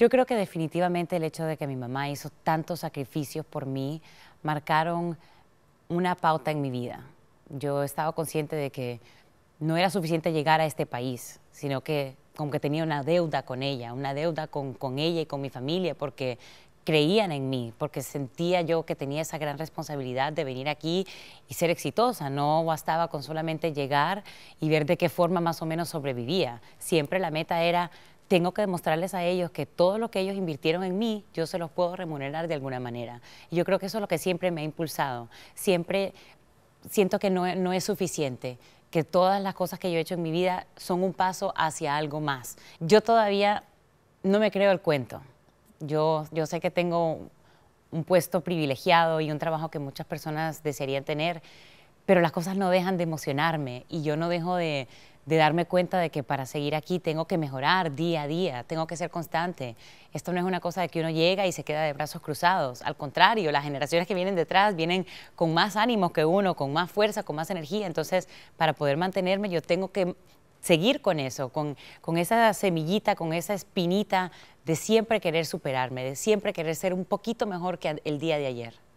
Yo creo que definitivamente el hecho de que mi mamá hizo tantos sacrificios por mí marcaron una pauta en mi vida. Yo estaba consciente de que no era suficiente llegar a este país, sino que como que tenía una deuda con ella, una deuda con, con ella y con mi familia, porque creían en mí, porque sentía yo que tenía esa gran responsabilidad de venir aquí y ser exitosa. No bastaba con solamente llegar y ver de qué forma más o menos sobrevivía. Siempre la meta era tengo que demostrarles a ellos que todo lo que ellos invirtieron en mí, yo se los puedo remunerar de alguna manera. Y yo creo que eso es lo que siempre me ha impulsado. Siempre siento que no, no es suficiente que todas las cosas que yo he hecho en mi vida son un paso hacia algo más. Yo todavía no me creo el cuento. Yo, yo sé que tengo un puesto privilegiado y un trabajo que muchas personas desearían tener, pero las cosas no dejan de emocionarme y yo no dejo de, de darme cuenta de que para seguir aquí tengo que mejorar día a día, tengo que ser constante. Esto no es una cosa de que uno llega y se queda de brazos cruzados. Al contrario, las generaciones que vienen detrás vienen con más ánimo que uno, con más fuerza, con más energía. Entonces, para poder mantenerme, yo tengo que seguir con eso, con, con esa semillita, con esa espinita de siempre querer superarme, de siempre querer ser un poquito mejor que el día de ayer.